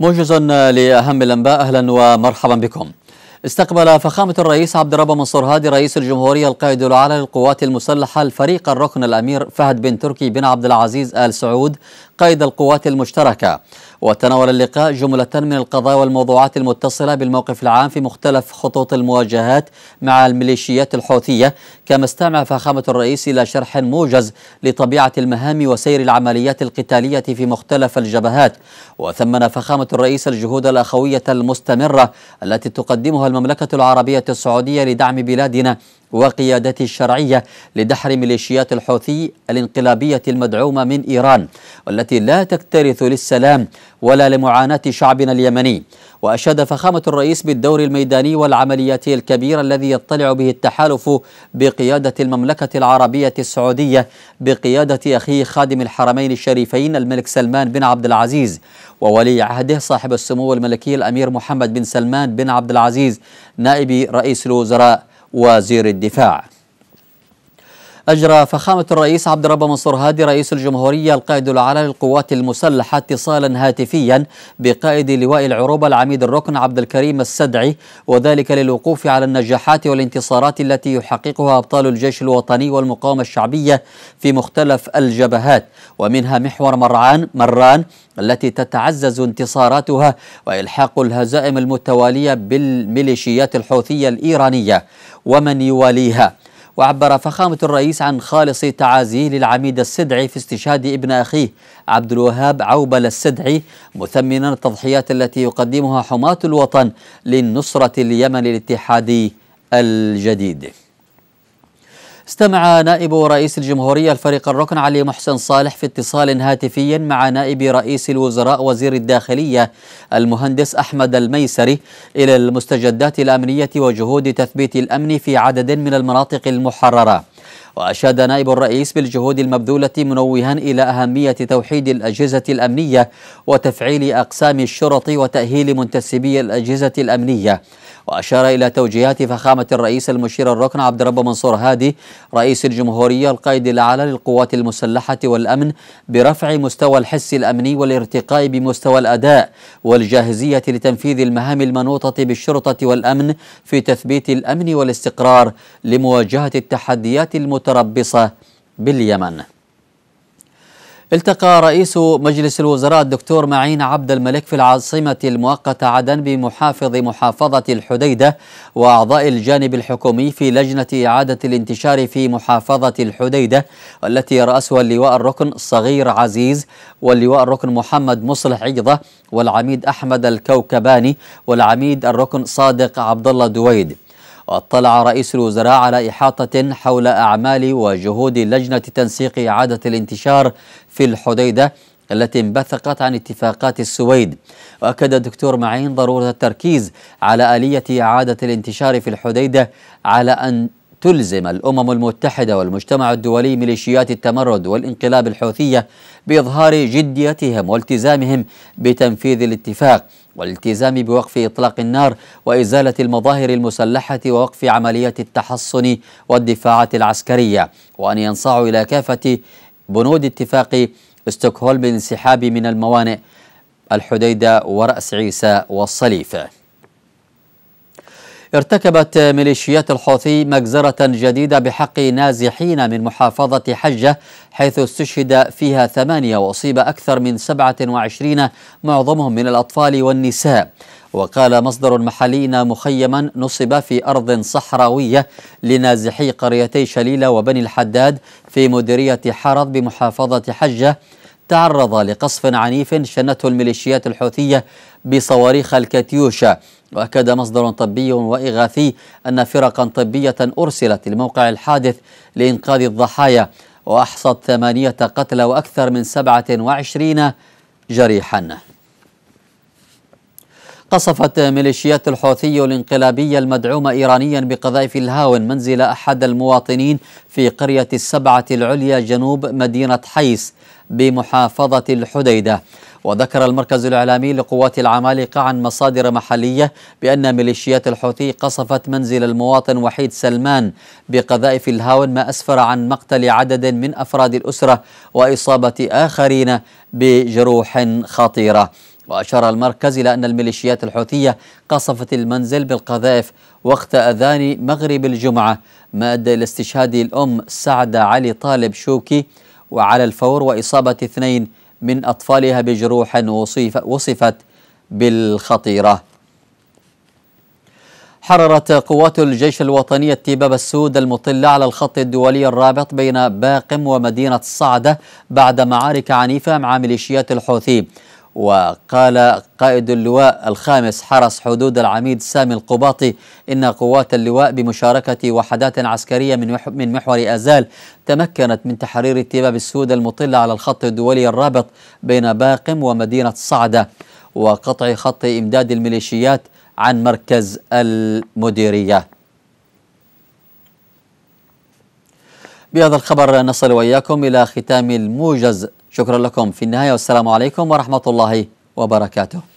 موجز لأهم الأنباء أهلا ومرحبا بكم استقبل فخامة الرئيس عبد الرب منصور هادي رئيس الجمهورية القائد الأعلى للقوات المسلحة الفريق الركن الأمير فهد بن تركي بن عبد العزيز آل سعود قائد القوات المشتركة وتناول اللقاء جملة من القضايا والموضوعات المتصلة بالموقف العام في مختلف خطوط المواجهات مع الميليشيات الحوثية كما استمع فخامة الرئيس إلى شرح موجز لطبيعة المهام وسير العمليات القتالية في مختلف الجبهات وثمن فخامة الرئيس الجهود الأخوية المستمرة التي تقدمها المملكة العربية السعودية لدعم بلادنا وقيادته الشرعية لدحر ميليشيات الحوثي الانقلابية المدعومة من إيران والتي لا تكترث للسلام ولا لمعاناة شعبنا اليمني وأشاد فخامة الرئيس بالدور الميداني والعملياتي الكبير الذي يطلع به التحالف بقيادة المملكة العربية السعودية بقيادة أخيه خادم الحرمين الشريفين الملك سلمان بن عبد العزيز وولي عهده صاحب السمو الملكي الأمير محمد بن سلمان بن عبد العزيز نائب رئيس الوزراء وزير الدفاع أجرى فخامة الرئيس عبد الرب منصور هادي رئيس الجمهورية القائد العالي للقوات المسلحة اتصالا هاتفيا بقائد لواء العروبة العميد الركن عبد الكريم السدعي وذلك للوقوف على النجاحات والانتصارات التي يحققها أبطال الجيش الوطني والمقاومة الشعبية في مختلف الجبهات ومنها محور مرعان مران التي تتعزز انتصاراتها وإلحاق الهزائم المتوالية بالميليشيات الحوثية الإيرانية ومن يواليها وعبر فخامة الرئيس عن خالص تعازيه للعميد السدعي في استشهاد ابن أخيه عبد الوهاب عوبل السدعي مثمنا التضحيات التي يقدمها حماة الوطن للنصرة اليمن الاتحادي الجديد استمع نائب رئيس الجمهورية الفريق الركن علي محسن صالح في اتصال هاتفي مع نائب رئيس الوزراء وزير الداخلية المهندس أحمد الميسري إلى المستجدات الأمنية وجهود تثبيت الأمن في عدد من المناطق المحررة وأشاد نائب الرئيس بالجهود المبذولة منوها إلى أهمية توحيد الأجهزة الأمنية وتفعيل أقسام الشرط وتأهيل منتسبي الأجهزة الأمنية وأشار إلى توجيهات فخامة الرئيس المشير الركن عبد الرب منصور هادي رئيس الجمهورية القائد الأعلى للقوات المسلحة والأمن برفع مستوى الحس الأمني والارتقاء بمستوى الأداء والجاهزية لتنفيذ المهام المنوطة بالشرطة والأمن في تثبيت الأمن والاستقرار لمواجهة التحديات المتعلقة المتربصة باليمن التقى رئيس مجلس الوزراء الدكتور معين عبد الملك في العاصمة المؤقتة عدن بمحافظ محافظة الحديدة وأعضاء الجانب الحكومي في لجنة إعادة الانتشار في محافظة الحديدة التي رأسها اللواء الركن صغير عزيز واللواء الركن محمد مصلح عيضة والعميد أحمد الكوكباني والعميد الركن صادق عبد الله دويد واطلع رئيس الوزراء على إحاطة حول أعمال وجهود لجنة تنسيق إعادة الانتشار في الحديدة التي انبثقت عن اتفاقات السويد وأكد الدكتور معين ضرورة التركيز على آلية إعادة الانتشار في الحديدة على أن تلزم الأمم المتحدة والمجتمع الدولي ميليشيات التمرد والانقلاب الحوثية بإظهار جديتهم والتزامهم بتنفيذ الاتفاق والالتزام بوقف إطلاق النار وإزالة المظاهر المسلحة ووقف عمليات التحصن والدفاعات العسكرية وأن ينصاعوا إلى كافة بنود اتفاق استوكهولم بالانسحاب من الموانئ الحديدة ورأس عيسى والصليفة ارتكبت ميليشيات الحوثي مجزرة جديدة بحق نازحين من محافظة حجة حيث استشهد فيها ثمانية وأصيب أكثر من 27 معظمهم من الأطفال والنساء وقال مصدر محلي مخيما نصب في أرض صحراوية لنازحي قريتي شليلة وبني الحداد في مديرية حرض بمحافظة حجة تعرض لقصف عنيف شنته الميليشيات الحوثية بصواريخ الكاتيوشا وأكد مصدر طبي وإغاثي أن فرقا طبية أرسلت لموقع الحادث لإنقاذ الضحايا وأحصت ثمانية قتلى وأكثر من سبعة وعشرين جريحاً قصفت ميليشيات الحوثي الانقلابية المدعومة إيرانيا بقذائف الهاون منزل أحد المواطنين في قرية السبعة العليا جنوب مدينة حيس بمحافظة الحديدة وذكر المركز الإعلامي لقوات العمالقة عن مصادر محلية بأن ميليشيات الحوثي قصفت منزل المواطن وحيد سلمان بقذائف الهاون ما أسفر عن مقتل عدد من أفراد الأسرة وإصابة آخرين بجروح خطيرة وأشار المركز إلى أن الميليشيات الحوثية قصفت المنزل بالقذائف وقت أذان مغرب الجمعة ما أدى إلى استشهاد الأم سعدة علي طالب شوكي وعلى الفور وإصابة اثنين من أطفالها بجروح وصف وصفت بالخطيرة حررت قوات الجيش الوطني التباب السود المطلة على الخط الدولي الرابط بين باقم ومدينة صعدة بعد معارك عنيفة مع ميليشيات الحوثي وقال قائد اللواء الخامس حرس حدود العميد سامي القباطي إن قوات اللواء بمشاركة وحدات عسكرية من من محور أزال تمكنت من تحرير تباب السود المطلة على الخط الدولي الرابط بين باقم ومدينة صعدة وقطع خط إمداد الميليشيات عن مركز المديرية بهذا الخبر نصل وإياكم إلى ختام الموجز شكرا لكم في النهاية والسلام عليكم ورحمة الله وبركاته